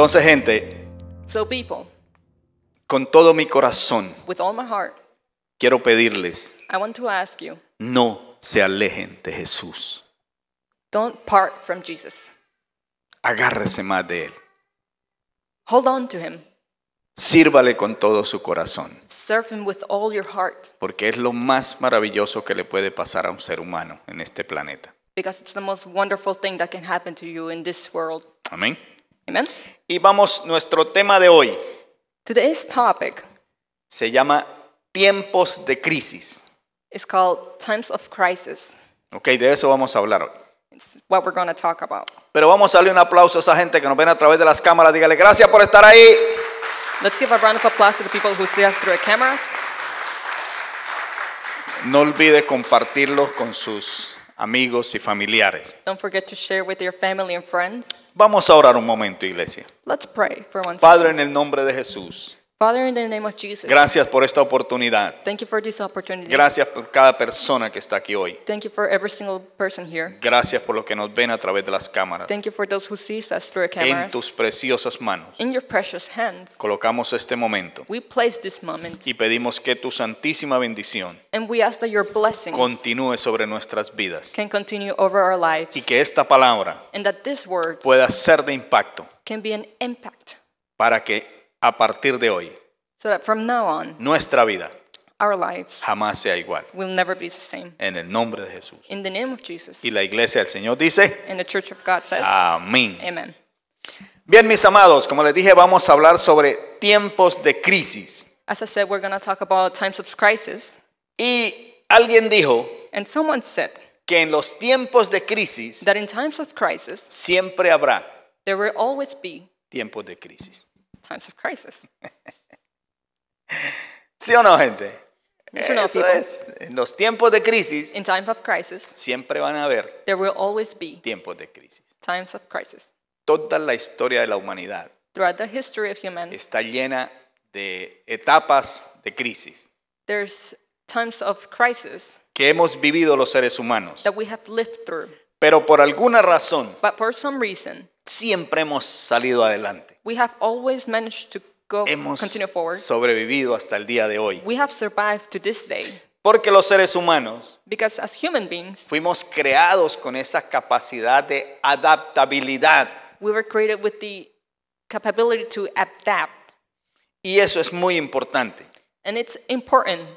Entonces, gente, con todo mi corazón, quiero pedirles, no se alejen de Jesús. Agárrese más de él. Sírvale con todo su corazón. Porque es lo más maravilloso que le puede pasar a un ser humano en este planeta. Amén. Y vamos, nuestro tema de hoy se llama tiempos de crisis. called Times of Crisis. Ok, de eso vamos a hablar hoy. Pero vamos a darle un aplauso a esa gente que nos ven a través de las cámaras. Dígale gracias por estar ahí. No olvide compartirlos con sus amigos y familiares. Vamos a orar un momento, iglesia. Padre, en el nombre de Jesús. Father, in the name of Jesus, Gracias por esta oportunidad. Thank you for this opportunity. Gracias por cada persona que está aquí hoy. Thank you for every single person here. Gracias por lo que nos ven a través de las cámaras. Thank you for those who sees us through cameras. En tus preciosas manos. In your precious hands. Colocamos este momento. We place this moment. Y pedimos que tu santísima bendición. And we ask that your blessings continúe sobre nuestras vidas. continue over our lives. Y que esta palabra. And that this word pueda ser de impacto. Can be an impact. Para que a partir de hoy, nuestra vida jamás sea igual. En el nombre de Jesús. Y la iglesia del Señor dice, Amén. Bien, mis amados, como les dije, vamos a hablar sobre tiempos de crisis. Y alguien dijo, que en los tiempos de crisis, siempre habrá tiempos de crisis times of crisis. ¿Sí o no, gente? Eso es. En los tiempos de crisis, siempre van a haber tiempos de crisis. crisis. Toda la historia de la humanidad está llena de etapas de crisis. crisis que hemos vivido los seres humanos. Pero por alguna razón, But some reason, siempre hemos salido adelante. hemos sobrevivido hasta el día de hoy. Porque los seres humanos fuimos creados con esa capacidad de adaptabilidad. Y eso es muy importante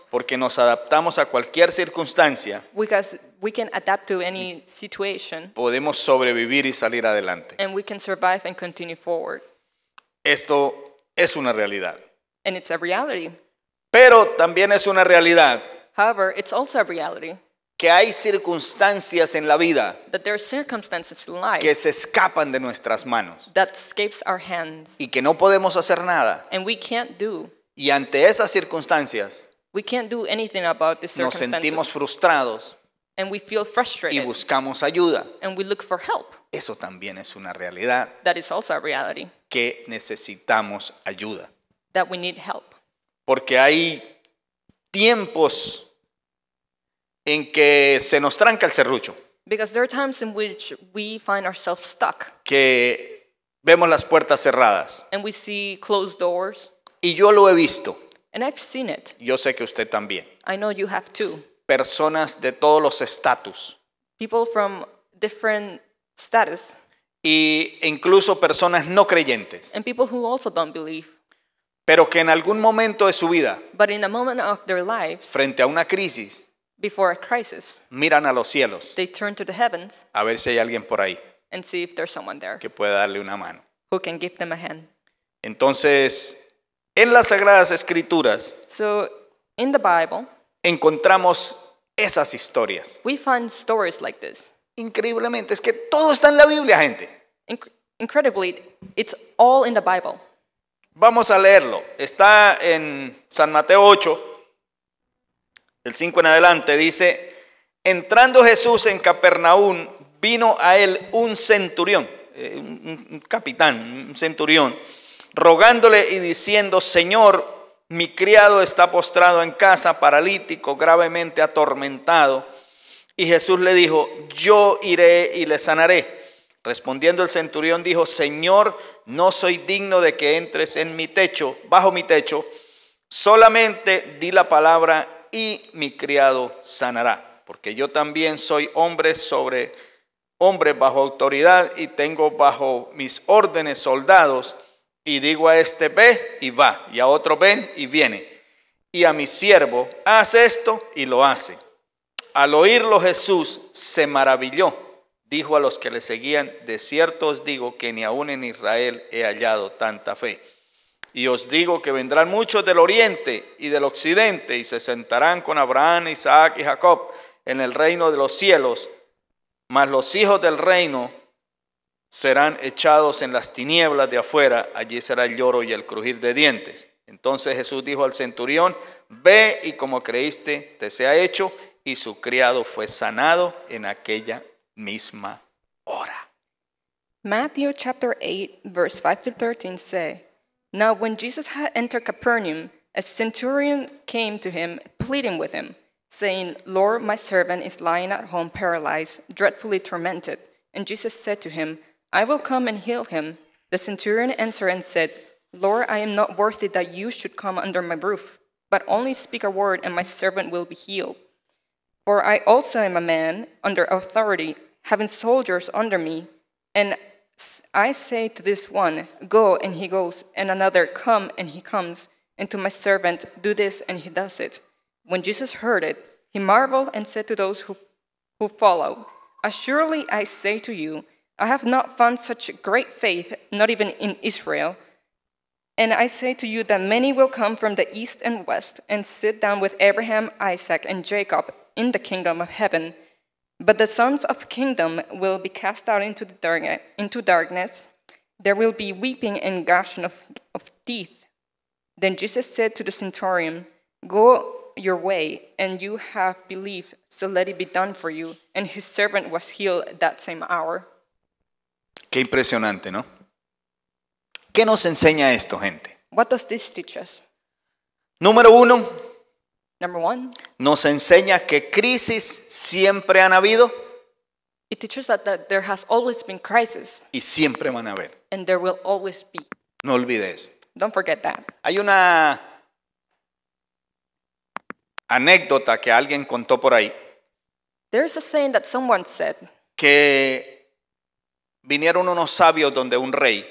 porque nos adaptamos a cualquier circunstancia. Podemos sobrevivir y salir adelante. Esto es una realidad. Pero también es una realidad que hay circunstancias en la vida que se escapan de nuestras manos y que no podemos hacer nada. we can't do. Y ante esas circunstancias, nos sentimos frustrados y buscamos ayuda. Eso también es una realidad, que necesitamos ayuda. Porque hay tiempos en que se nos tranca el serrucho, que vemos las puertas cerradas, y yo lo he visto. Yo sé que usted también. Personas de todos los estatus. People Y incluso personas no creyentes. Pero que en algún momento de su vida, frente a una crisis, miran a los cielos. A ver si hay alguien por ahí que pueda darle una mano. Entonces, en las Sagradas Escrituras encontramos esas historias. Increíblemente, es que todo está en la Biblia, gente. Vamos a leerlo. Está en San Mateo 8, el 5 en adelante, dice, entrando Jesús en Capernaum, vino a él un centurión, eh, un capitán, un centurión rogándole y diciendo, Señor, mi criado está postrado en casa, paralítico, gravemente atormentado. Y Jesús le dijo, yo iré y le sanaré. Respondiendo el centurión dijo, Señor, no soy digno de que entres en mi techo, bajo mi techo, solamente di la palabra y mi criado sanará, porque yo también soy hombre sobre hombre bajo autoridad y tengo bajo mis órdenes soldados y digo a este, ve y va, y a otro, ven y viene. Y a mi siervo, haz esto y lo hace. Al oírlo Jesús se maravilló. Dijo a los que le seguían, de cierto os digo que ni aún en Israel he hallado tanta fe. Y os digo que vendrán muchos del oriente y del occidente y se sentarán con Abraham, Isaac y Jacob en el reino de los cielos. Mas los hijos del reino serán echados en las tinieblas de afuera, allí será el lloro y el crujir de dientes. Entonces Jesús dijo al centurión, ve y como creíste te sea hecho, y su criado fue sanado en aquella misma hora. Matthew chapter 8, verse 5 to 13 say, Now when Jesus had entered Capernaum, a centurion came to him, pleading with him, saying, Lord, my servant is lying at home paralyzed, dreadfully tormented. And Jesus said to him, I will come and heal him. The centurion answered and said, Lord, I am not worthy that you should come under my roof, but only speak a word, and my servant will be healed. For I also am a man under authority, having soldiers under me, and I say to this one, Go, and he goes, and another, Come, and he comes, and to my servant, Do this, and he does it. When Jesus heard it, he marveled and said to those who, who follow, Assuredly I say to you, I have not found such great faith, not even in Israel. And I say to you that many will come from the east and west and sit down with Abraham, Isaac, and Jacob in the kingdom of heaven. But the sons of kingdom will be cast out into, the dark, into darkness. There will be weeping and gashing of, of teeth. Then Jesus said to the centurion, Go your way, and you have believed, so let it be done for you. And his servant was healed that same hour. Qué impresionante, ¿no? ¿Qué nos enseña esto, gente? What does this teach us? Número uno, Number one, nos enseña que crisis siempre han habido it teaches us that there has always been crisis y siempre van a haber. and there will always be. No olvides. Don't forget that. Hay una anécdota que alguien contó por ahí There is a saying that someone said que vinieron unos sabios donde un rey.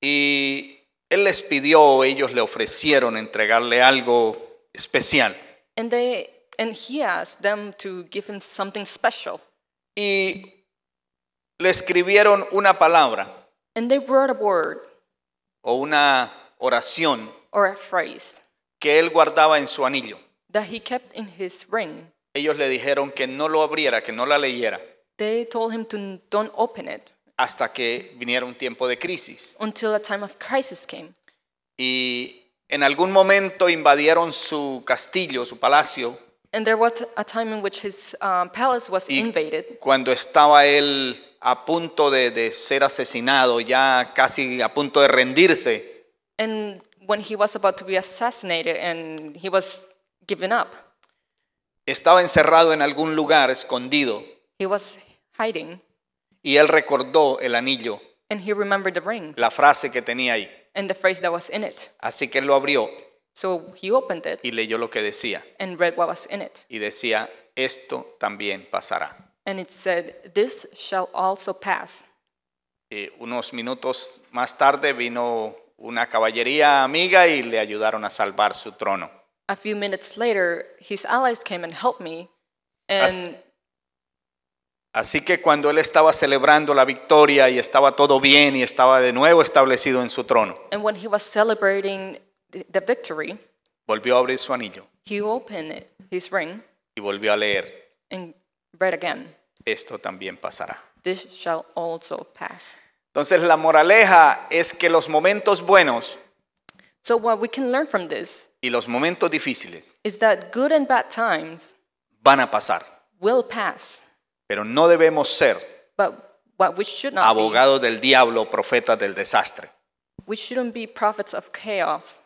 Y él les pidió, ellos le ofrecieron entregarle algo especial. Y le escribieron una palabra. O una oración. Que él guardaba en su anillo. That he kept in his ring. Ellos le dijeron que no lo abriera, que no la leyera. Hasta que viniera un tiempo de crisis. Until a time of crisis came. Y en algún momento invadieron su castillo, su palacio. a y Cuando estaba él a punto de, ser asesinado, ya casi a punto de rendirse. Estaba encerrado en algún lugar escondido. Y él recordó el anillo. La frase que tenía ahí. Así que él lo abrió. Y leyó lo que decía. Y decía, esto también pasará. unos minutos más tarde vino una caballería amiga y le ayudaron a salvar su trono a few minutes later, his allies came and helped me. así, que cuando él estaba celebrando la victoria y estaba todo bien y estaba de nuevo establecido en su trono, volvió a abrir su anillo he opened his ring, y volvió a leer. And read Esto también pasará. This shall also Entonces la moraleja es que los momentos buenos So what we can learn from this Y los momentos difíciles is that good and bad times van a pasar, will pass, pero no debemos ser but what we should not be, del diablo o profetas del desastre. we shouldn't be prophets of chaos.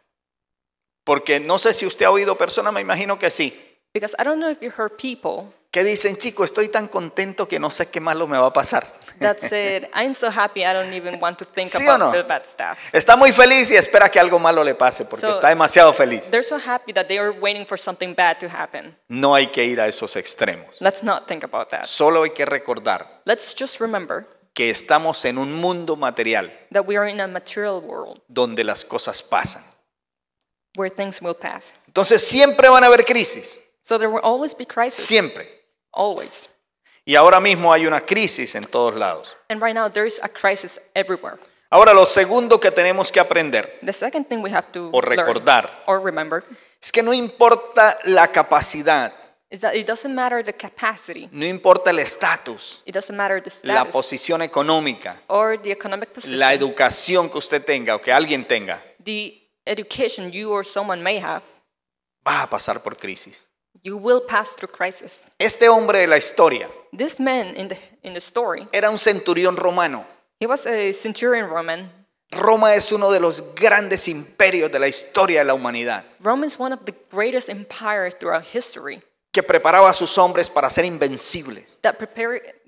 Porque no sé si usted ha oído personas, me imagino que sí, Because I don't know if you heard people que dicen, chico, estoy tan contento que no sé qué malo me va a pasar. That's it. I'm so happy I don't even want to think ¿Sí about no? the bad stuff. Está muy feliz y espera que algo malo le pase porque está demasiado feliz. They're so happy that they are waiting for something bad to happen. No hay que ir a esos extremos. Let's not think about that. Solo hay que recordar. Let's just remember que estamos en un mundo material donde las cosas pasan. Where things will pass. Entonces siempre van a haber crisis. So crisis. Siempre. Y ahora mismo hay una crisis en todos lados. Ahora lo segundo que tenemos que aprender o recordar es que no importa la capacidad, no importa el estatus, la posición económica, la educación que usted tenga o que alguien tenga, va a pasar por crisis. Este hombre de la historia This man in the, in era un centurión romano. he was a centurion Roma es uno de los grandes imperios de la historia de la humanidad, que preparaba a sus hombres para ser invencibles. that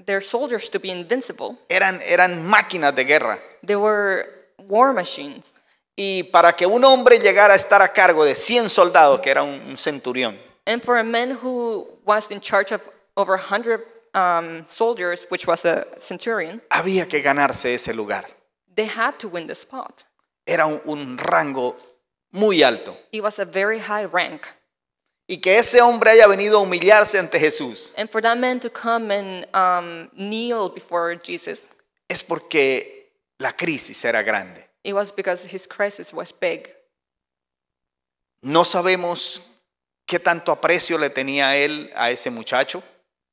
their soldiers to be invincible. Eran, eran máquinas de guerra. They were war machines. Y para que un hombre llegara a estar a cargo de 100 soldados, que era un centurión, And for a man who was in charge of over 100 um, soldiers, which was a centurion, había que ganarse ese lugar. They had to win the spot. Era un, un rango muy alto. It was a very high rank. Y que ese hombre haya venido a humillarse ante Jesús. And for that man to come and um, kneel before Jesus. Es porque la crisis era grande. It was because his crisis was big. No sabemos qué tanto aprecio le tenía él a ese muchacho.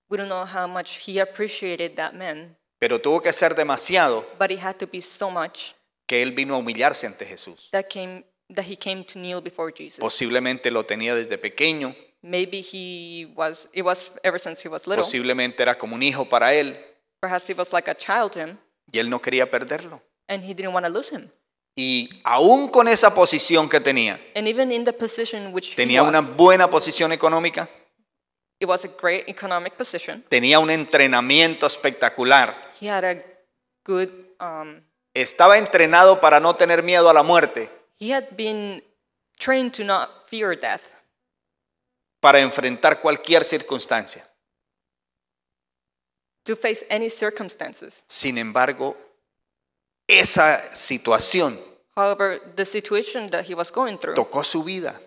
We don't know how much he appreciated that man. Pero tuvo que ser demasiado But it had to be so much que él vino a humillarse ante Jesús. that came that he came to kneel before Jesus. Posiblemente lo tenía desde pequeño, Maybe he was it was ever since he was little. posiblemente era como un hijo para él Perhaps he was like a child to him y él no quería perderlo. and he didn't want to lose him. Y aún con esa posición que tenía, tenía una buena posición económica, tenía un entrenamiento espectacular, um, estaba entrenado para no tener miedo a la muerte, para enfrentar cualquier circunstancia. Sin embargo, esa situación tocó su vida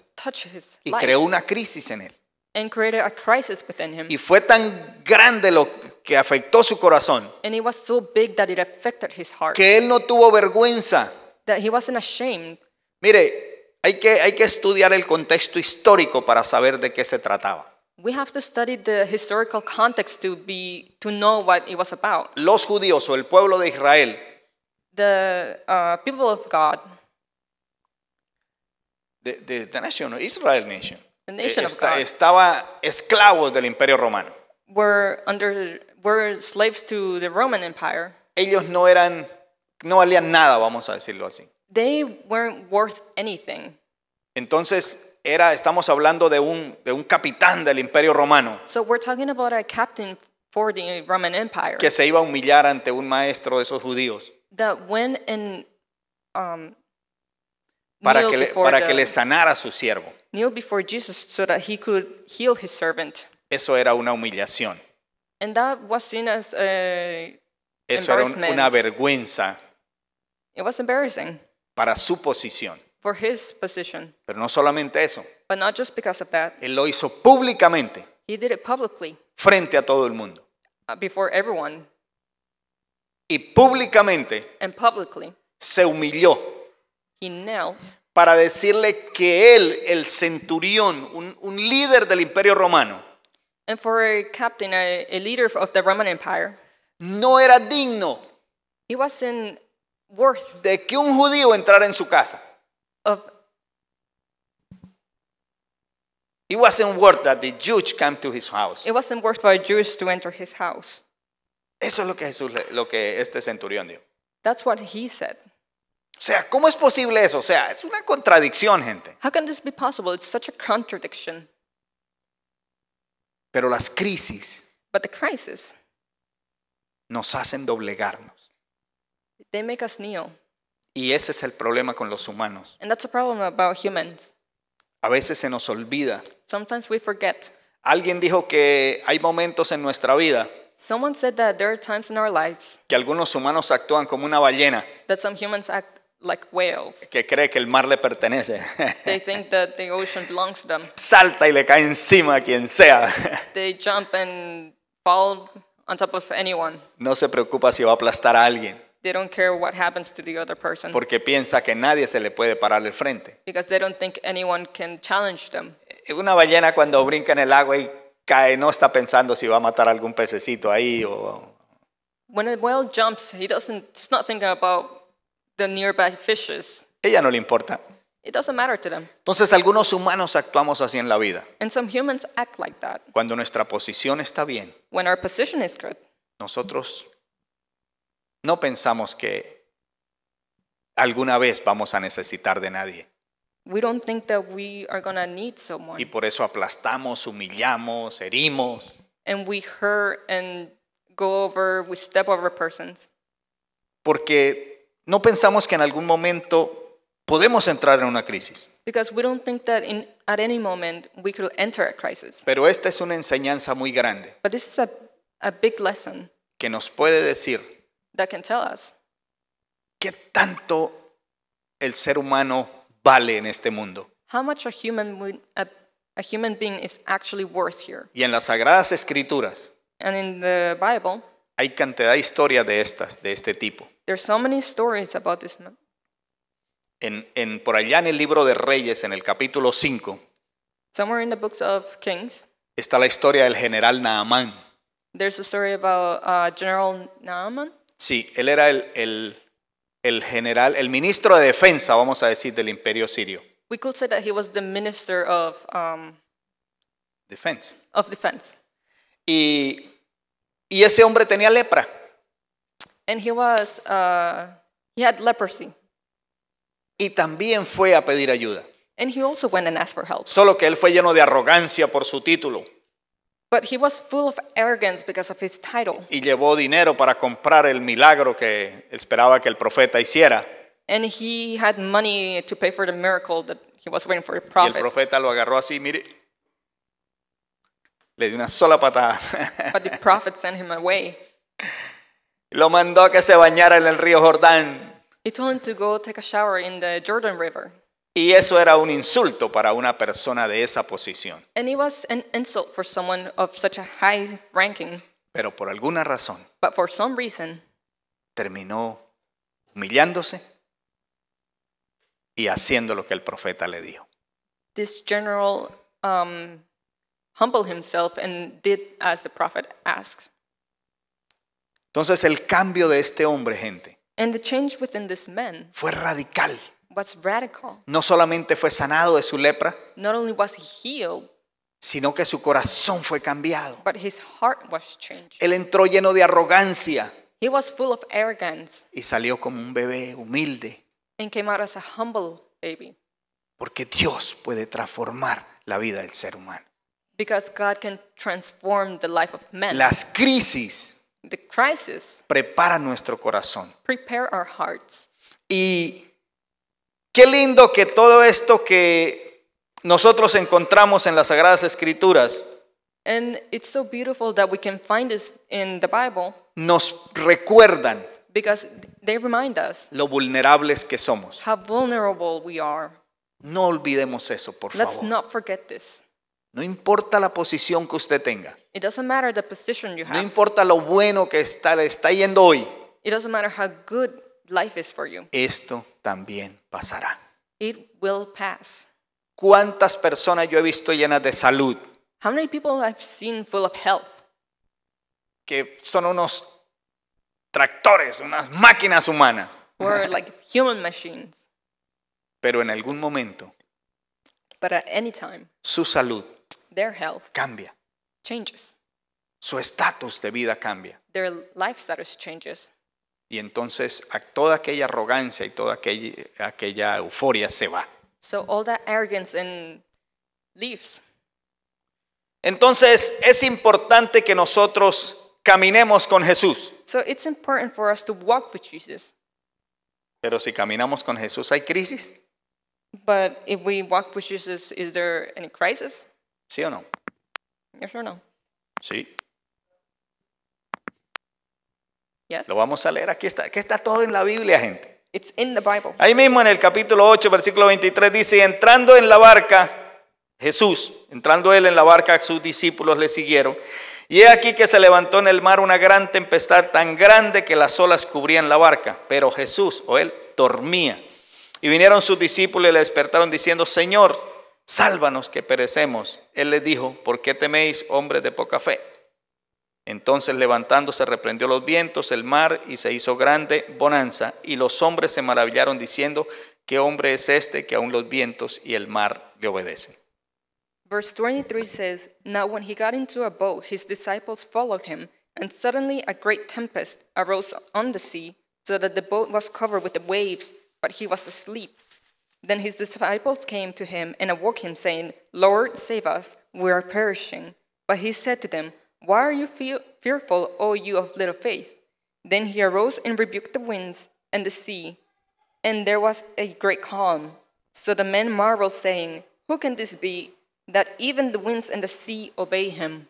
y creó una crisis en él. Y fue tan grande lo que afectó su corazón que él no tuvo vergüenza. Mire, hay que, hay que estudiar el contexto histórico para saber de qué se trataba. Los judíos o el pueblo de Israel the uh, people of God. The, the, the nation, Israel nation. The nation e, of God. Estaba esclavos del Imperio Romano. Were under were slaves to the Roman Empire. Ellos no eran no valían nada, vamos a decirlo así. They weren't worth anything. Entonces era estamos hablando de un de un capitán del Imperio Romano. So we're talking about a captain for the Roman Empire. Que se iba a humillar ante un maestro de esos judíos that went and um, para que, le, para the, que le sanara a su siervo. Kneel before Jesus so that he could heal his servant. Eso era una humillación. And that was seen as a Eso era un, una vergüenza. It was embarrassing. Para su posición. For his position. Pero no solamente eso. But not just because of that. Él lo hizo públicamente. He did it publicly. Frente a todo el mundo. Uh, before everyone y públicamente and publicly se humilló he knelt para decirle que él, el centurión, un, un líder del imperio romano, and for a captain, a, a leader of the Roman Empire, no era digno he wasn't worth de que un judío entrara en su casa. of It wasn't worth that the Jews came to his house. it wasn't worth for a Jewish to enter his house. Eso es lo que lo que este centurión dijo. That's what he said. O sea, ¿cómo es posible eso? O sea, es una contradicción, gente. How can this be possible? It's such a contradiction. Pero las crisis nos hacen doblegarnos. Y ese es el problema con los humanos. And that's a problem about humans. A veces se nos olvida. Sometimes we forget. Alguien dijo que hay momentos en nuestra vida Someone said that there are times in our lives que algunos humanos actúan como una ballena, that some humans act like whales. que cree que el mar le pertenece. They think that the ocean belongs to them. Salta y le cae encima a quien sea. They jump and fall on top of anyone. No se preocupa si va a aplastar a alguien. They don't care what happens to the other person porque piensa que nadie se le puede parar el frente. because they don't think anyone can challenge them. Una ballena cuando brinca en el agua y cae, no está pensando si va a matar algún pececito ahí o... Ella no le importa. Entonces algunos humanos actuamos así en la vida. Cuando nuestra posición está bien, nosotros no pensamos que alguna vez vamos a necesitar de nadie we don't think that we are gonna need someone. Y por eso aplastamos, humillamos, herimos. And we hurt and go over, we step over persons. Porque no pensamos que en algún momento podemos entrar en una crisis. Because we don't think that in, at any moment we could enter a crisis. Pero esta es una enseñanza muy grande. But this is a, a big lesson. Que nos puede decir. That can tell us. ¿Qué tanto el ser humano vale en este mundo. How much a human, a, a human being is actually worth here. Y en las sagradas escrituras And in the Bible, hay cantidad de historias de estas, de este tipo. There's so many stories about this man. En, en, por allá en el libro de Reyes, en el capítulo 5, Somewhere in the books of Kings, está la historia del general Naamán. there's a story about uh, General Naaman. Sí, él era el, el el general, el ministro de defensa, vamos a decir, del imperio sirio. We could say that he was the minister of um, defense. Of defense. Y, ese hombre tenía lepra. And he was, uh, had leprosy. Y también fue a pedir ayuda. Solo que él fue lleno de arrogancia por su título. But he was full of arrogance because of his title. Y llevó dinero para comprar el milagro que esperaba que el profeta hiciera. And he had money to pay for the miracle that he was waiting for the prophet. Y el profeta lo agarró así, mire. Le dio una sola patada. But the prophet sent him away. Lo mandó a que se bañara en el río Jordán. He told him to go take a shower in the Jordan River. Y eso era un insulto para una persona de esa posición. Pero por alguna razón, But some reason, terminó humillándose y haciendo lo que el profeta le dijo. This general um, humbled himself and did as the prophet asked. Entonces el cambio de este hombre, gente, fue radical. No solamente fue sanado de su lepra, sino que su corazón fue cambiado. Él entró lleno de arrogancia y salió como un bebé humilde, a porque Dios puede transformar la vida del ser humano. Las crisis preparan nuestro corazón y Qué lindo que todo esto que nosotros encontramos en las Sagradas Escrituras nos recuerdan lo vulnerables que somos. No olvidemos eso, por favor. No importa la posición que usted tenga. No importa lo bueno que está, le está yendo hoy. Esto también pasará. It will pass. ¿Cuántas personas yo he visto llenas de salud? How many people I've seen full of health? Que son unos tractores, unas máquinas humanas. Or like human machines. Pero en algún momento But at any time, su salud their health cambia. Changes. Su estatus de vida cambia. Their life status changes. Y entonces toda aquella arrogancia y toda aquella, aquella euforia se va. So all that arrogance and leaves. Entonces es importante que nosotros caminemos con Jesús. So it's important for us to walk with Jesus. Pero si caminamos con Jesús hay crisis. But if we walk with Jesus, is there any crisis? ¿Sí o no? Yes or no? Sí. Lo vamos a leer. Aquí está, aquí está todo en la Biblia, gente. It's in the Bible. Ahí mismo en el capítulo 8, versículo 23 dice, entrando en la barca, Jesús, entrando él en la barca, sus discípulos le siguieron. Y he aquí que se levantó en el mar una gran tempestad tan grande que las olas cubrían la barca, pero Jesús o él dormía. Y vinieron sus discípulos y le despertaron diciendo, Señor, sálvanos que perecemos. Él les dijo, ¿por qué teméis, hombres de poca fe? Entonces levantándose reprendió los vientos, el mar, y se hizo grande bonanza, y los hombres se maravillaron diciendo, ¿qué hombre es este que aún los vientos y el mar le obedecen? Verse 23 says, Now when he got into a boat, his disciples followed him, and suddenly a great tempest arose on the sea, so that the boat was covered with the waves, but he was asleep. Then his disciples came to him and awoke him, saying, Lord, save us, we are perishing. But he said to them, why are you fearful, O you of little faith? Then he arose and rebuked the winds and the sea, and there was a great calm. So the men marveled, saying, Who can this be, that even the winds and the sea obey him?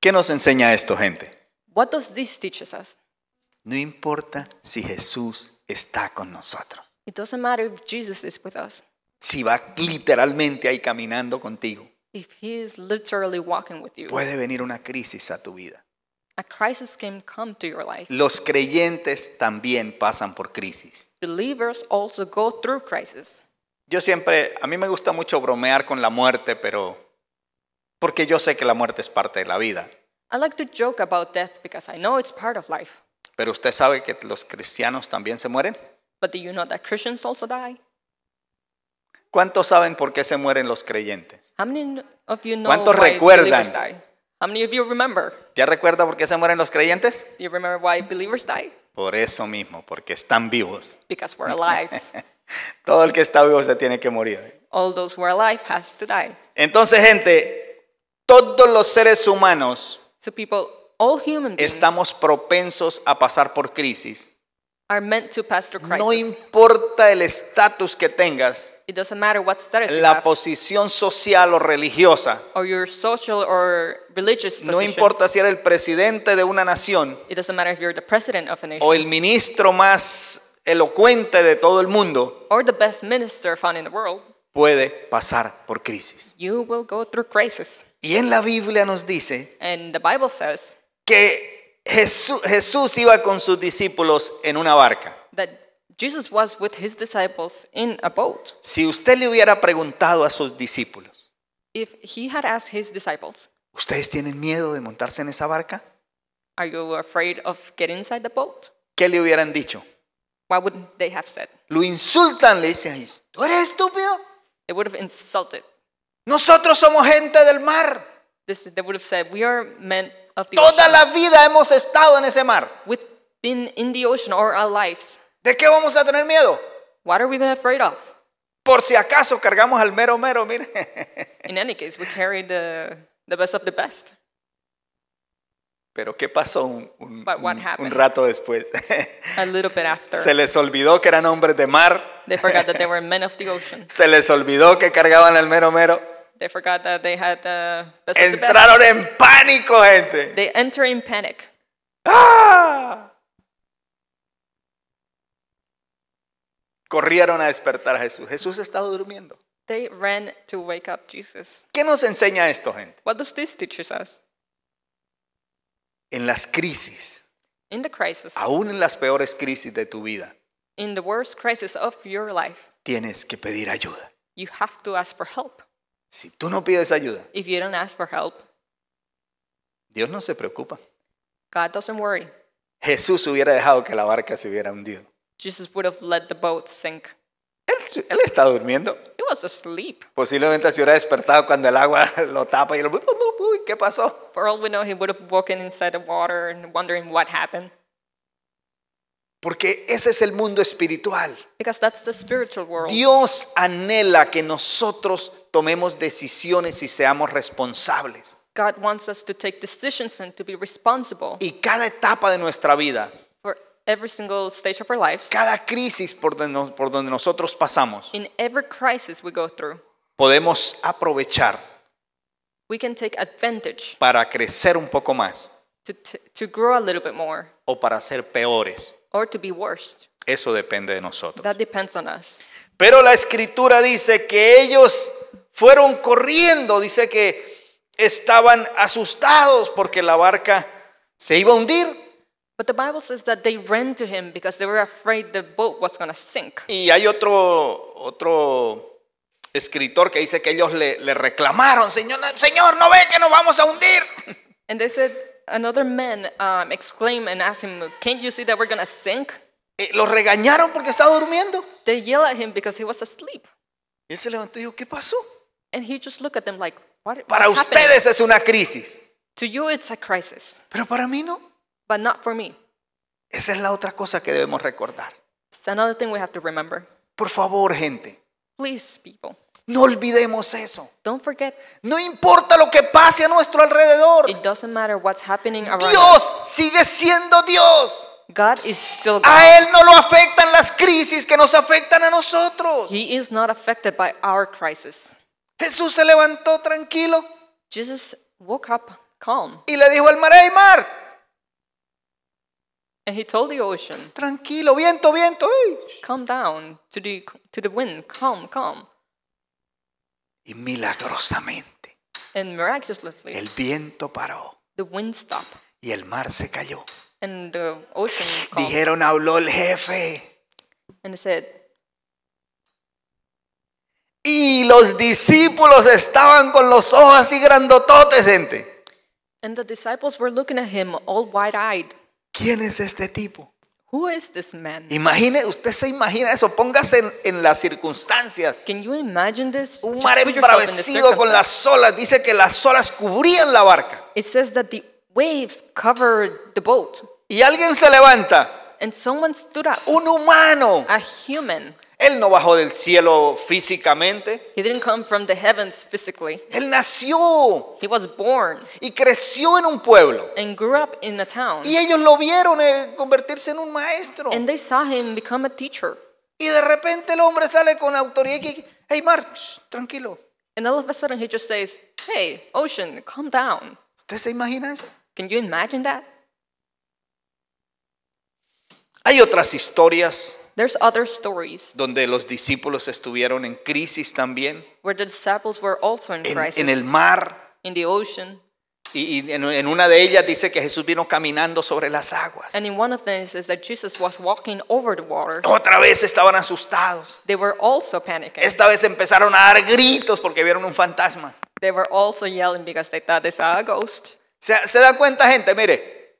¿Qué nos enseña esto, gente? What does this teach us? No importa si Jesús está con nosotros. It doesn't matter if Jesus is with us. Si va literalmente ahí caminando contigo if he is literally walking with you, puede venir una crisis a tu vida. A crisis can come to your life. Los creyentes también pasan por crisis. Believers also go through crisis. Yo siempre, a mí me gusta mucho bromear con la muerte, pero porque yo sé que la muerte es parte de la vida. I like to joke about death because I know it's part of life. Pero usted sabe que los cristianos también se mueren. But do you know that Christians also die? ¿Cuántos saben por qué se mueren los creyentes? ¿Cuántos recuerdan? ¿Ya recuerda por qué se mueren los creyentes? Por eso mismo, porque están vivos. Todo el que está vivo se tiene que morir. ¿eh? Entonces, gente, todos los seres humanos estamos propensos a pasar por crisis. No importa el estatus que tengas. la posición social o religiosa. No importa si eres el presidente de una nación o el ministro más elocuente de todo el mundo, puede pasar por crisis. Y en la Biblia nos dice que Jesús, Jesús iba con sus discípulos en una barca. That Jesus was with his disciples in a boat. Si usted le hubiera preguntado a sus discípulos, If he had asked his disciples, ¿ustedes tienen miedo de montarse en esa barca? Are you afraid of getting inside the boat? ¿Qué le hubieran dicho? What would they have said? Lo insultan, le dicen, ¿tú eres estúpido? They would have insulted. Nosotros somos gente del mar. This, they would have said, we are men of the Toda ocean. la vida hemos estado en ese mar. We've been in the ocean all our lives. ¿De qué vamos a tener miedo? What are we going to afraid of? Por si acaso cargamos al mero mero, mire. in any case, we carry the, the best of the best. Pero ¿qué pasó un, un, un, un rato después? Se les olvidó que eran hombres de mar. They were men of the ocean. Se les olvidó que cargaban al mero mero. They forgot that they had uh, the best Entraron the en pánico, gente. They enter in panic. ¡Ah! Corrieron a despertar a Jesús. Jesús estaba durmiendo. They ran to wake up Jesus. ¿Qué nos enseña esto, gente? What does this teach us? En las crisis, In the crisis, aún en las peores crisis de tu vida, in the worst crisis of your life, tienes que pedir ayuda. you have to ask for help. Si tú no pides ayuda, help, Dios no se preocupa. Jesús hubiera dejado que la barca se hubiera hundido. Él, él está durmiendo. Posiblemente se hubiera despertado cuando el agua lo tapa y lo... ¿qué pasó? Porque ese es el mundo espiritual. Dios anhela que nosotros tomemos decisiones y seamos responsables. and Y cada etapa de nuestra vida Cada crisis por donde, nosotros pasamos. Podemos aprovechar. Para crecer un poco más. O para ser peores. Eso depende de nosotros. Pero la escritura dice que ellos fueron corriendo. Dice que estaban asustados porque la barca se iba a hundir. But the Bible says that they ran to him because they were afraid the boat was going to sink. Y hay otro otro escritor que dice que ellos le, le reclamaron, señor, señor, no ve que nos vamos a hundir. And they said, another man um, exclaimed and asked him, can't you see that we're going to sink? Eh, lo regañaron porque estaba durmiendo. They yelled at him because he was asleep. Y él se levantó y dijo, ¿qué pasó? And he just looked at them like, what, para ustedes es una crisis. To you it's a crisis. Pero para mí no. But not for me. Esa es la otra cosa que debemos recordar. It's another thing we have to remember. Por favor, gente. Please, people. No olvidemos eso. Don't forget. No importa lo que pase a nuestro alrededor. It doesn't matter what's happening around Dios sigue siendo Dios. God is still God. A él no lo afectan las crisis que nos afectan a nosotros. He is not affected by our crisis. Jesús se levantó tranquilo. Jesus woke up calm. Y le dijo al mar, hey mar. And he told the ocean, Tranquilo, viento, viento. Hey. calm down to the, to the wind, calm, calm. Y milagrosamente, And miraculously, el viento paró the wind stopped y el mar se cayó. and the ocean calmed. Dijeron, habló el jefe. And it said, y los discípulos estaban con los ojos así grandototes, gente. And ¿Quién es este tipo? Imagine, usted se imagina eso, póngase en, las circunstancias. Un mar embravecido con las olas, dice que las olas cubrían la barca. Y alguien se levanta. And Un humano. A human él no bajó del cielo físicamente. He didn't come from the heavens physically. Él nació He was born y creció en un pueblo. and grew up in a town. Y ellos lo vieron eh, convertirse en un maestro. And they saw him become a teacher. Y de repente el hombre sale con autoridad y hey Marx, tranquilo. And all of a sudden he just says, "Hey, Ocean, calm down." ¿Usted se imagina eso? Can you imagine that? Hay otras historias donde los discípulos estuvieron en crisis también, en, el mar. Y, en, una de ellas dice que Jesús vino caminando sobre las aguas. Otra vez estaban asustados. Esta vez empezaron a dar gritos porque vieron un fantasma. ¿Se, se da cuenta, gente? Mire,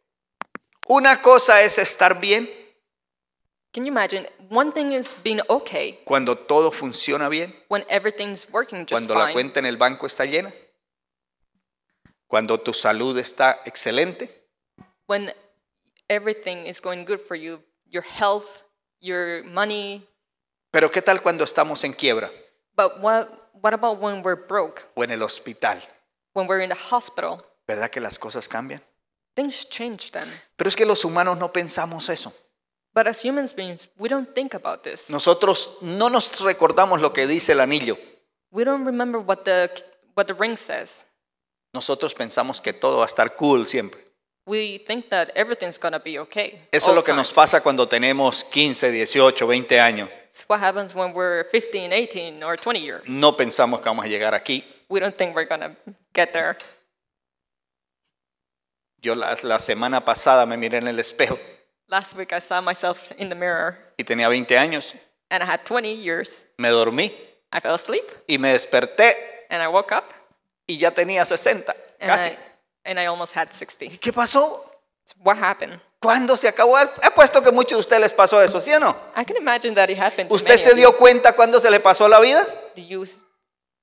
una cosa es estar bien. Can you imagine? One thing is being okay. Cuando todo funciona bien. When everything's working just cuando la cuenta en el banco está llena. Cuando tu salud está excelente. When everything is going good for you, your health, your money. Pero qué tal cuando estamos en quiebra? But what, what about when we're broke? O en el hospital. When we're in the hospital. ¿Verdad que las cosas cambian? Things change then. Pero es que los humanos no pensamos eso. But as humans beings, we don't think about this. Nosotros no nos recordamos lo que dice el anillo. We don't remember what the what the ring says. Nosotros pensamos que todo va a estar cool siempre. We think that everything's gonna be okay. Eso es lo que nos pasa cuando tenemos 15, 18, 20 años. It's what happens when we're 15, 18 or 20 years. No pensamos que vamos a llegar aquí. We don't think we're gonna get there. Yo la, la semana pasada me miré en el espejo. Last week I saw myself in the mirror. Y tenía 20 años. And I had 20 years. Me dormí. I fell asleep. Y me desperté. And I woke up. Y ya tenía 60, and casi. I, and I almost had 60. ¿Y qué pasó? What happened? ¿Cuándo se acabó? He puesto que muchos de ustedes les pasó eso, ¿sí o no? I can imagine that it happened ¿Usted se dio cuenta cuándo se le pasó la vida? Do you,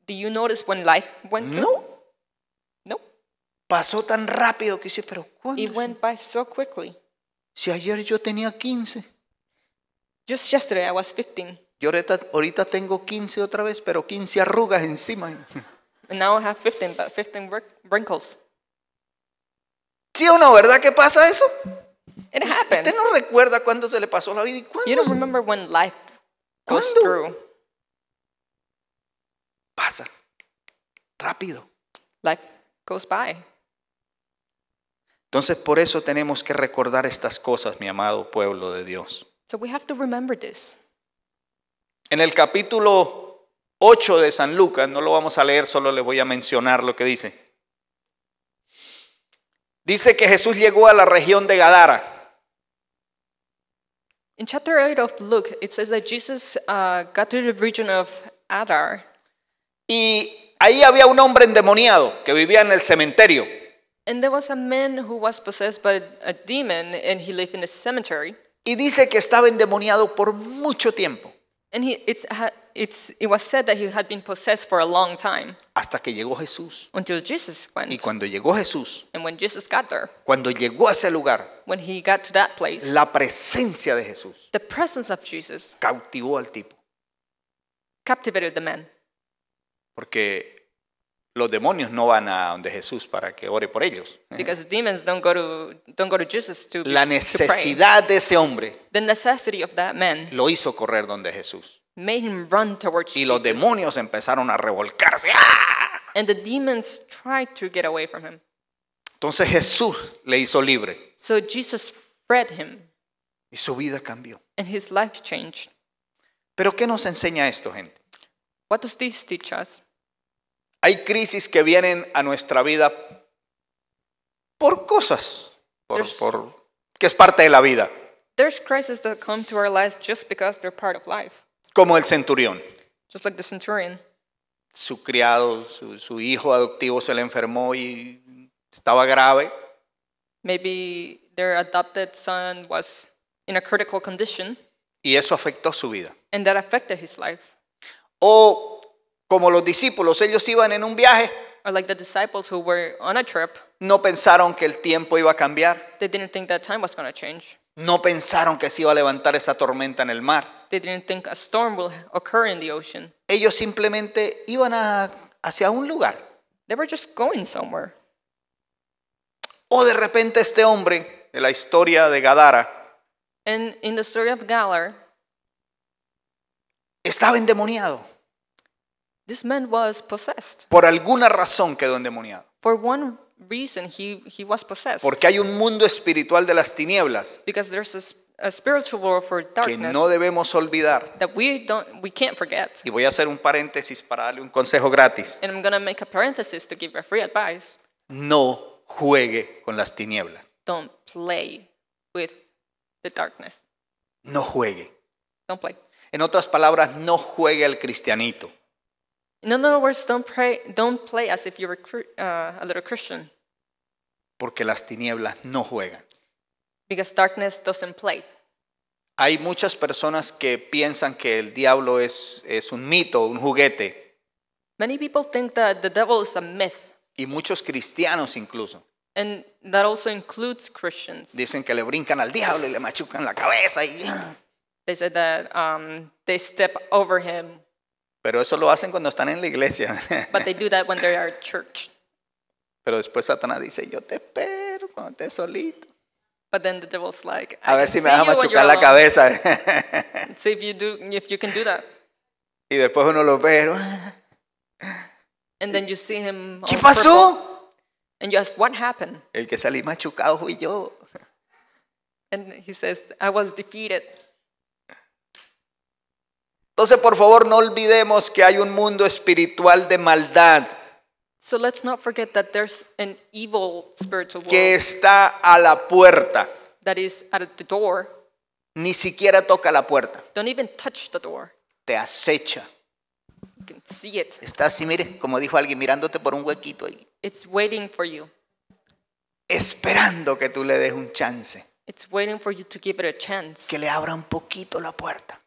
do you notice when life went no. Through? No. Pasó tan rápido que hice, pero ¿cuándo? It went by so quickly. Si ayer yo tenía 15. Just yesterday I was 15. Yo ahorita, ahorita tengo 15 otra vez, pero 15 arrugas encima. And now I have 15, but 15 wrinkles. ¿Sí o no? ¿Verdad que pasa eso? It usted, usted, no recuerda cuándo se le pasó la vida y cuándo. You don't remember when life goes ¿Cuándo? Pasa. Rápido. Life goes by. Entonces por eso tenemos que recordar estas cosas, mi amado pueblo de Dios. En el capítulo 8 de San Lucas, no lo vamos a leer, solo le voy a mencionar lo que dice. Dice que Jesús llegó a la región de Gadara. Luke, Y ahí había un hombre endemoniado que vivía en el cementerio. And there was a man who was possessed by a demon and he lived in a cemetery. Y dice que estaba endemoniado por mucho tiempo. And he, it's, it's, it was said that he had been possessed for a long time. Hasta que llegó Jesús. Until Jesus went. Y cuando llegó Jesús. And when Jesus got there. Cuando llegó a ese lugar. When he got to that place. La presencia de Jesús. The presence of Jesus. Cautivó al tipo. Captivated the man. Porque los demonios no van a donde Jesús para que ore por ellos. La necesidad de ese hombre. Lo hizo correr donde Jesús. y los demonios empezaron a revolcarse. Entonces Jesús le hizo libre. Y su vida cambió. Pero qué nos enseña esto, gente? What does this teach hay crisis que vienen a nuestra vida por cosas, por, por, que es parte de la vida. There's crises that come to our lives just because they're part of life. Como el centurión. Just like the centurion. Su criado, su, su hijo adoptivo se le enfermó y estaba grave. Maybe their adopted son was in a critical condition. Y eso afectó su vida. And that affected his life. O como los discípulos, ellos iban en un viaje. no pensaron que el tiempo iba a cambiar. No pensaron que se iba a levantar esa tormenta en el mar. Ellos simplemente iban hacia un lugar. O de repente este hombre de la historia de Gadara estaba endemoniado. This man was possessed. Por alguna razón quedó endemoniado. For one reason he, he was possessed. Porque hay un mundo espiritual de las tinieblas. Because there's a, a spiritual world for darkness. Que no debemos olvidar. That we don't we can't forget. Y voy a hacer un paréntesis para darle un consejo gratis. And I'm going to make a parenthesis to give a free advice. No juegue con las tinieblas. Don't play with the darkness. No juegue. Don't play. En otras palabras, no juegue al cristianito. In other words, don't, pray, don't play as if you were uh, a little Christian. Porque las tinieblas no juegan. Because darkness doesn't play. Hay muchas personas que piensan que el diablo es, es un mito, un juguete. Many people think that the devil is a myth. Y muchos cristianos incluso. And that also includes Christians. Dicen que le brincan al diablo y le machucan la cabeza y... Ah. They said that um, they step over him Pero eso lo hacen cuando están en la iglesia. But they do that when they are church. Pero después Satanás dice, yo te espero cuando estés solito. But then the devil's like, I a ver si me vas a machucar la cabeza. See if you do, if you can do that. Y después uno lo ve. And then you see him ¿Qué pasó? Purple. And you ask, what happened? El que salí machucado fui yo. And he says, I was defeated. Entonces, por favor, no olvidemos que hay un mundo espiritual de maldad. que está a la puerta. Ni siquiera toca la puerta. Te acecha. Está así, mire, como dijo alguien, mirándote por un huequito ahí. Esperando que tú le des un chance. Que le abra un poquito la puerta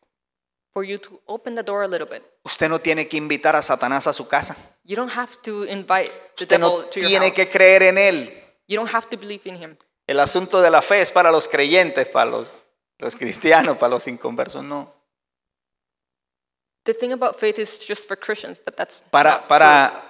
for you to open the door a little bit. Usted no tiene que invitar a Satanás a su casa. You don't have to invite the Usted devil no to your tiene que creer en él. You don't have to believe in him. El asunto de la fe es para los creyentes, para los, los cristianos, para los inconversos, no. The thing about faith is just for Christians, but that's Para, para,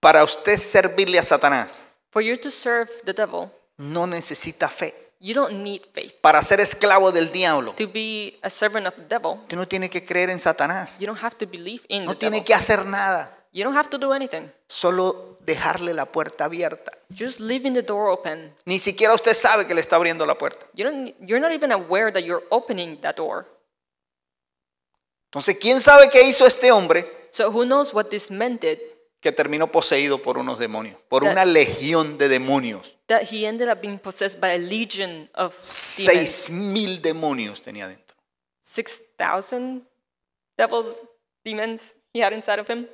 para usted servirle a Satanás, for you to serve the devil. no necesita fe. You don't need faith. Para ser esclavo del diablo. To be a servant of the devil. Usted no tiene que creer en Satanás. You don't have to believe in no the tiene que hacer nada. You don't have to do anything. Solo dejarle la puerta abierta. Just leaving the door open. Ni siquiera usted sabe que le está abriendo la puerta. You don't, you're not even aware that you're opening that door. Entonces, ¿quién sabe qué hizo este hombre? So who knows what this man did? que terminó poseído por unos demonios, por una legión de demonios. That he ended up being possessed by a legion of mil demonios tenía dentro. Six thousand devils, demons he had inside of him.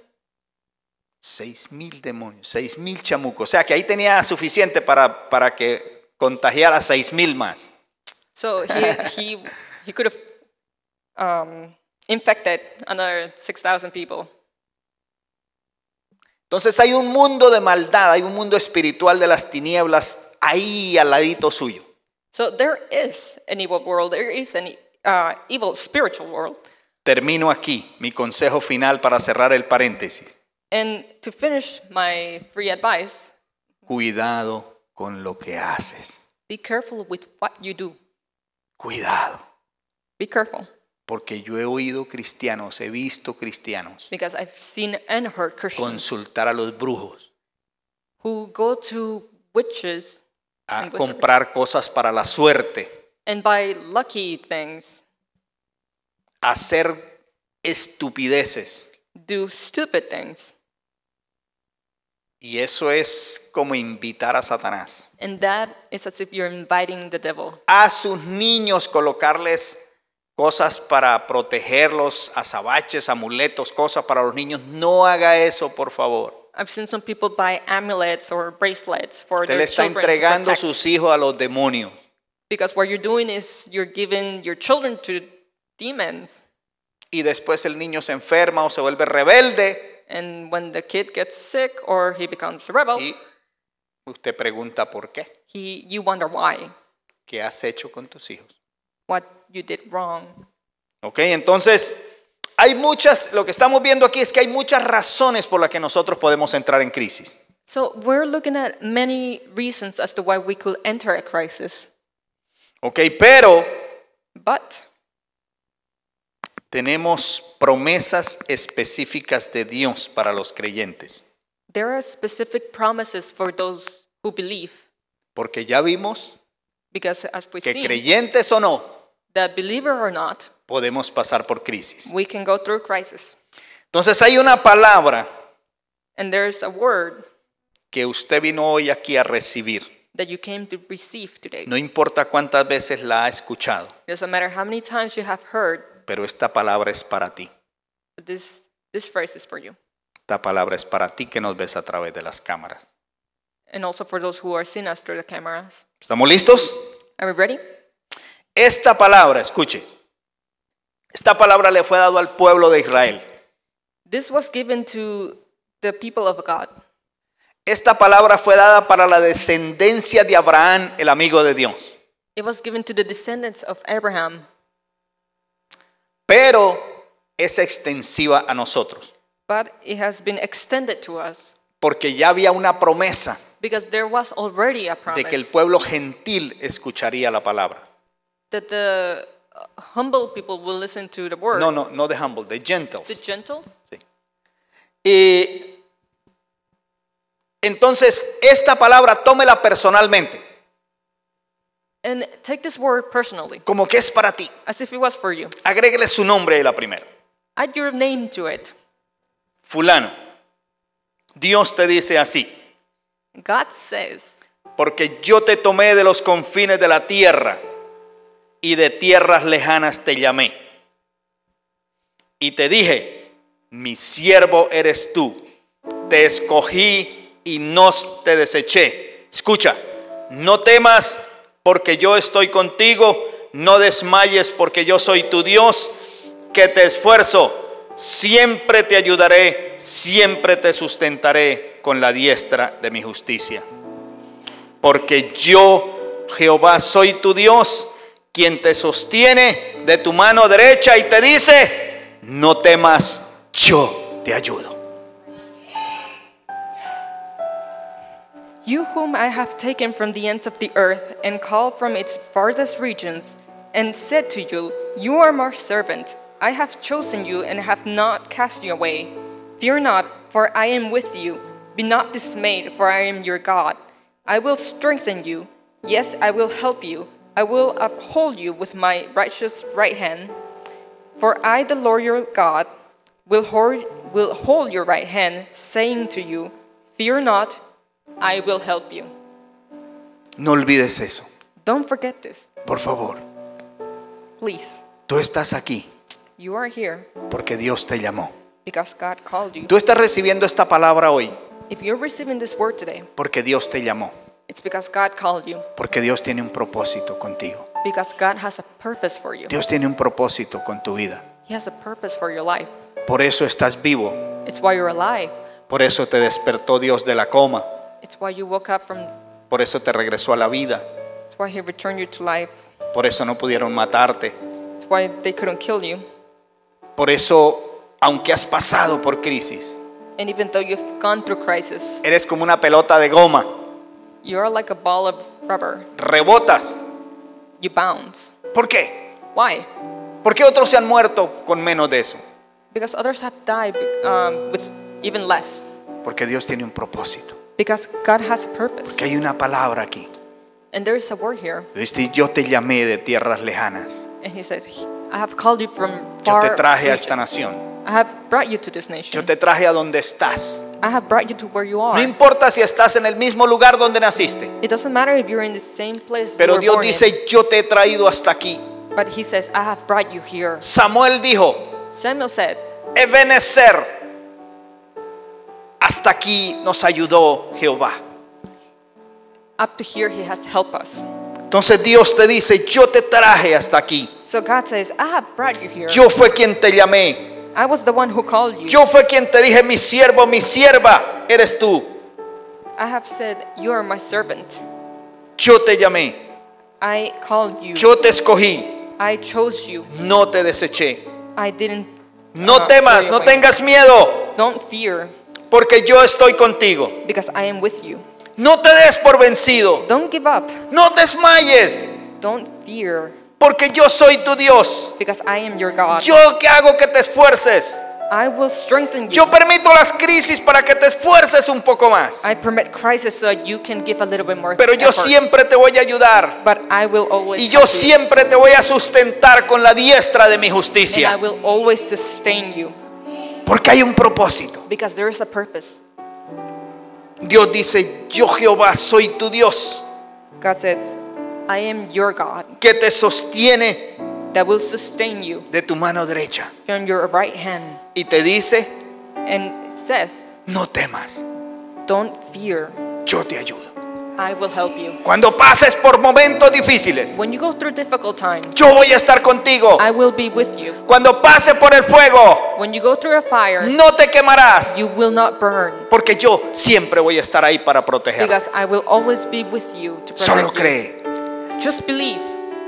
Seis mil demonios, seis mil chamucos. O sea que ahí tenía suficiente para, para que contagiara seis mil más. So he, he, he could have um, infected another 6,000 people. Entonces hay un mundo de maldad, hay un mundo espiritual de las tinieblas ahí al ladito suyo. Termino aquí mi consejo final para cerrar el paréntesis. to finish my free advice, cuidado con lo que haces. Be Cuidado. Be careful. Porque yo he oído cristianos, he visto cristianos consultar a los brujos, to witches a comprar cosas para la suerte, buy lucky things, hacer estupideces. Y eso es como invitar a Satanás. devil. A sus niños colocarles cosas para protegerlos, azabaches, amuletos, cosas para los niños. No haga eso, por favor. I've le está entregando sus hijos a los demonios. what you're doing is you're giving your Y después el niño se enferma o se vuelve rebelde. Y usted pregunta por qué. ¿Qué has hecho con tus hijos? what you did wrong. Okay, entonces hay muchas, lo que estamos viendo aquí es que hay muchas razones por las que nosotros podemos entrar en crisis. So we're looking at many reasons as to why we could enter a crisis. Ok, pero But, tenemos promesas específicas de Dios para los creyentes. There are specific promises for those who believe. Porque ya vimos que creyentes o no, podemos pasar por crisis. Entonces hay una palabra que usted vino hoy aquí a recibir. No importa cuántas veces la ha escuchado, pero esta palabra es para ti. Esta palabra es para ti que nos ves a través de las cámaras. And also ¿Estamos listos? Esta palabra, escuche, esta palabra le fue dado al pueblo de Israel. This was given to the people of God. Esta palabra fue dada para la descendencia de Abraham, el amigo de Dios. It was given to the descendants of Abraham. Pero es extensiva a nosotros. But it has been extended to us. Porque ya había una promesa Because there was already a promise de que el pueblo gentil escucharía la palabra that the uh, humble people will listen to the word. No, no, no the humble, the gentiles. The gentiles. Sí. Y entonces esta palabra tómela personalmente. And take this word personally. Como que es para ti. As if it was for you. Agréguele su nombre a la primera. Add your name to it. Fulano. Dios te dice así. God says. Porque yo te tomé de los confines de la tierra y de tierras lejanas te llamé. Y te dije, mi siervo eres tú, te escogí y no te deseché. Escucha, no temas porque yo estoy contigo, no desmayes porque yo soy tu Dios, que te esfuerzo, siempre te ayudaré, siempre te sustentaré con la diestra de mi justicia. Porque yo, Jehová, soy tu Dios quien te sostiene de tu mano derecha y te dice, no temas, yo te ayudo. You whom I have taken from the ends of the earth and called from its farthest regions, and said to you, You are my servant. I have chosen you and have not cast you away. Fear not, for I am with you. Be not dismayed, for I am your God. I will strengthen you. Yes, I will help you. I will uphold you with my righteous right hand. For I, the Lord your God, will hold, will hold your right hand, saying to you, Fear not, I will help you. No olvides eso. Don't forget this. Por favor. Please. Tú estás aquí. You are here. Porque Dios te llamó. Because God called you. Tú estás recibiendo esta palabra hoy. If you're receiving this word today. Porque Dios te llamó. It's because God called you. Porque Dios tiene un propósito contigo. Because God has a purpose for you. Dios tiene un propósito con tu vida. He has a purpose for your life. Por eso estás vivo. It's why you're alive. Por eso te despertó Dios de la coma. It's why you woke up from Por eso te regresó a la vida. It's why he returned you to life. Por eso no pudieron matarte. It's why they couldn't kill you. Por eso, aunque has pasado por crisis, And even though you've gone through crisis, eres como una pelota de goma You're like a ball of rubber. Rebotas. You bounce. ¿Por qué? Why? ¿Por qué otros se han muerto con menos de eso? Because others have died um, with even less. Porque Dios tiene un propósito. Because God has a purpose. Porque hay una palabra aquí. And there is a word here. Dice, yo te llamé de tierras lejanas. And he says, I have called you from far yo te traje regions. a esta nación. I have brought you to this nation. Yo te traje a donde estás. I have brought you to where you are. No importa si estás en el mismo lugar donde naciste. It doesn't matter if you're in the same place Pero Dios dice, in. yo te he traído hasta aquí. But he says, I have brought you here. Samuel dijo, Samuel said, Ebenezer, hasta aquí nos ayudó Jehová. Up to here he has helped us. Entonces Dios te dice, yo te traje hasta aquí. So God says, I have brought you here. Yo fue quien te llamé. I was the one who called you. Yo fue quien te dije, mi siervo, mi sierva, eres tú. I have said, you are my servant. Yo te llamé. I called you. Yo te escogí. I chose you. No te deseché. I didn't, no uh, temas, no tengas miedo. Don't fear. Porque yo estoy contigo. Because I am with you. No te des por vencido. Don't give up. No desmayes. Don't fear. Porque yo soy tu Dios. Yo que hago que te esfuerces. Yo permito las crisis para que te esfuerces un poco más. Pero yo siempre te voy a ayudar. y yo siempre te voy a sustentar con la diestra de mi justicia. Porque hay un propósito. Dios dice, yo Jehová soy tu Dios que te sostiene de tu mano derecha y te dice, no temas, yo te ayudo. Cuando pases por momentos difíciles, yo voy a estar contigo. Cuando pase por el fuego, no te quemarás. Porque yo siempre voy a estar ahí para proteger. Solo cree believe.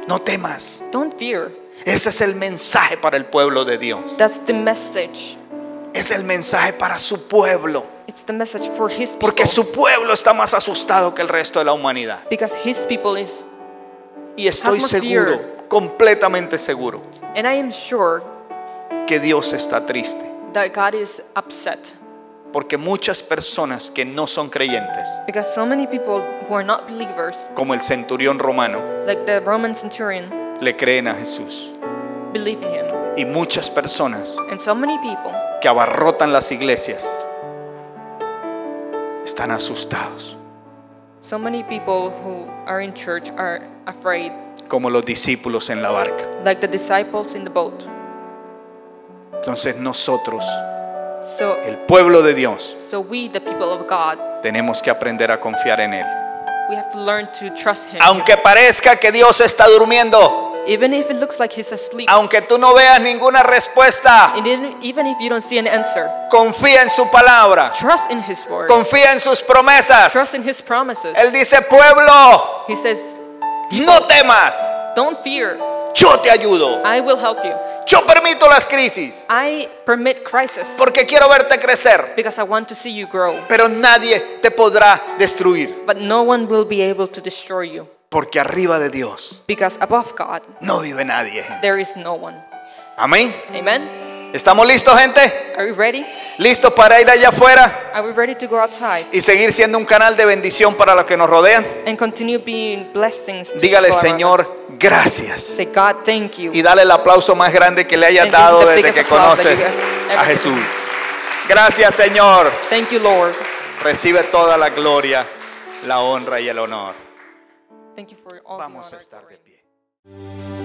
No temas. Don't fear. Ese es el mensaje para el pueblo de Dios. Es el mensaje para su pueblo. It's the message for his Porque su pueblo está más asustado que el resto de la humanidad. Because his people is y estoy seguro, completamente seguro, And I am sure que Dios está triste. That God is upset porque muchas personas que no son creyentes, como el centurión romano, le creen a Jesús. Y muchas personas que abarrotan las iglesias están asustados. Como los discípulos en la barca. Entonces nosotros el pueblo de Dios, tenemos que aprender a confiar en Él. Aunque parezca que Dios está durmiendo. aunque tú no veas ninguna respuesta, confía en su palabra, confía en sus promesas. Él dice, pueblo, no temas, yo te ayudo. I will help you. Yo permito las crisis. I permit crisis. Porque quiero verte crecer. Because I want to see you grow. Pero nadie te podrá destruir. But no one will be able to destroy you. Porque arriba de Dios. Because above God. No vive nadie. There is no one. Amén. Amen. ¿Estamos listos, gente? Are ¿Listos para ir allá afuera? Are we ready to outside? Y seguir siendo un canal de bendición para los que nos rodean. And Dígale, Señor, gracias. Y dale el aplauso más grande que le hayas dado desde que conoces a Jesús. Gracias, Señor. Thank you, Lord. Recibe toda la gloria, la honra y el honor. Vamos a estar de pie.